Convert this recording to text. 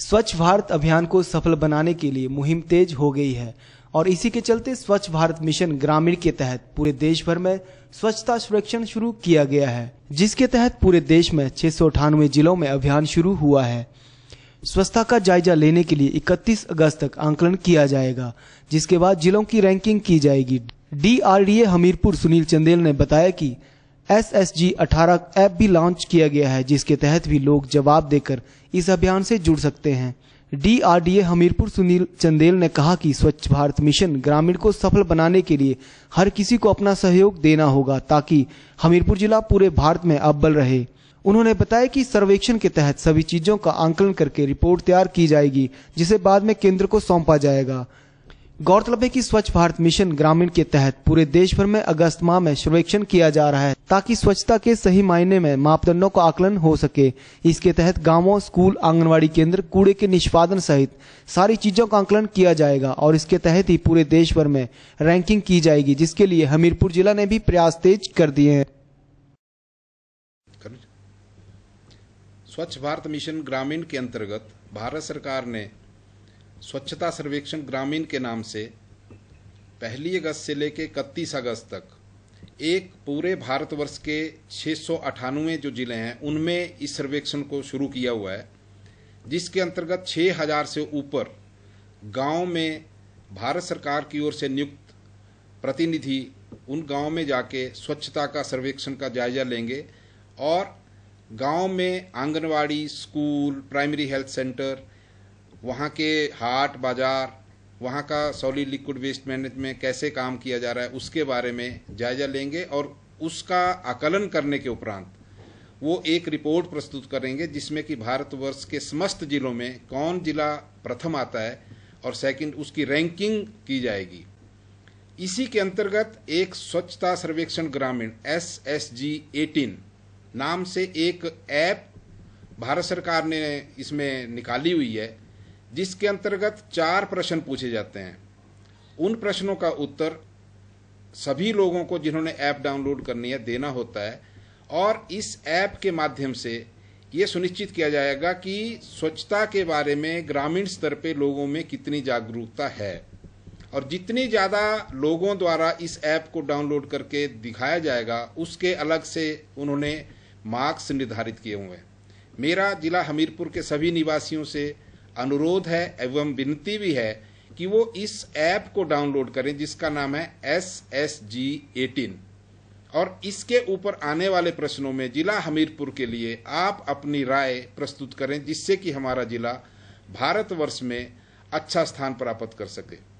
स्वच्छ भारत अभियान को सफल बनाने के लिए मुहिम तेज हो गई है और इसी के चलते स्वच्छ भारत मिशन ग्रामीण के तहत पूरे देश भर में स्वच्छता सर्वेक्षण शुरू किया गया है जिसके तहत पूरे देश में छह जिलों में अभियान शुरू हुआ है स्वच्छता का जायजा लेने के लिए 31 अगस्त तक आंकलन किया जाएगा जिसके बाद जिलों की रैंकिंग की जाएगी डीआरडीए हमीरपुर सुनील चंदेल ने बताया कि एस एस जी अठारह ऐप भी लॉन्च किया गया है जिसके तहत भी लोग जवाब देकर इस अभियान से जुड़ सकते हैं डीआरडीए हमीरपुर सुनील चंदेल ने कहा कि स्वच्छ भारत मिशन ग्रामीण को सफल बनाने के लिए हर किसी को अपना सहयोग देना होगा ताकि हमीरपुर जिला पूरे भारत में अव्वल रहे उन्होंने बताया कि सर्वेक्षण के तहत सभी चीजों का आंकलन करके रिपोर्ट तैयार की जाएगी जिसे बाद में केंद्र को सौंपा जाएगा गौरतलब है कि स्वच्छ भारत मिशन ग्रामीण के तहत पूरे देश भर में अगस्त माह में सर्वेक्षण किया जा रहा है ताकि स्वच्छता के सही मायने में मापदंडों का आकलन हो सके इसके तहत गांवों स्कूल आंगनवाड़ी केंद्र कूड़े के निष्पादन सहित सारी चीजों का आकलन किया जाएगा और इसके तहत ही पूरे देश भर में रैंकिंग की जाएगी जिसके लिए हमीरपुर जिला ने भी प्रयास तेज कर दिए है स्वच्छ भारत मिशन ग्रामीण के अंतर्गत भारत सरकार ने स्वच्छता सर्वेक्षण ग्रामीण के नाम से पहली अगस्त से लेकर इकतीस अगस्त तक एक पूरे भारतवर्ष के छः सौ अठानवे जो ज़िले हैं उनमें इस सर्वेक्षण को शुरू किया हुआ है जिसके अंतर्गत छः हज़ार से ऊपर गांव में भारत सरकार की ओर से नियुक्त प्रतिनिधि उन गांव में जाके स्वच्छता का सर्वेक्षण का जायजा लेंगे और गांव में anganwadi school primary health centre वहाँ के हाट बाज़ार वहाँ का सॉलिड लिक्विड वेस्ट मैनेजमेंट कैसे काम किया जा रहा है उसके बारे में जायजा लेंगे और उसका आकलन करने के उपरांत वो एक रिपोर्ट प्रस्तुत करेंगे जिसमें कि भारतवर्ष के समस्त जिलों में कौन जिला प्रथम आता है और सेकंड उसकी रैंकिंग की जाएगी इसी के अंतर्गत एक स्वच्छता सर्वेक्षण ग्रामीण एस एस जी एटीन नाम से एक ऐप भारत सरकार ने इसमें निकाली हुई है जिसके अंतर्गत चार प्रश्न पूछे जाते हैं उन प्रश्नों का उत्तर सभी लोगों को जिन्होंने ऐप डाउनलोड करनी है देना होता है और इस ऐप के माध्यम से ये सुनिश्चित किया जाएगा कि स्वच्छता के बारे में ग्रामीण स्तर पे लोगों में कितनी जागरूकता है और जितनी ज़्यादा लोगों द्वारा इस ऐप को डाउनलोड करके दिखाया जाएगा उसके अलग से उन्होंने मार्क्स निर्धारित किए हुए हैं मेरा ज़िला हमीरपुर के सभी निवासियों से अनुरोध है एवं विनती भी है कि वो इस ऐप को डाउनलोड करें जिसका नाम है एस एस जी एटीन और इसके ऊपर आने वाले प्रश्नों में जिला हमीरपुर के लिए आप अपनी राय प्रस्तुत करें जिससे कि हमारा जिला भारतवर्ष में अच्छा स्थान प्राप्त कर सके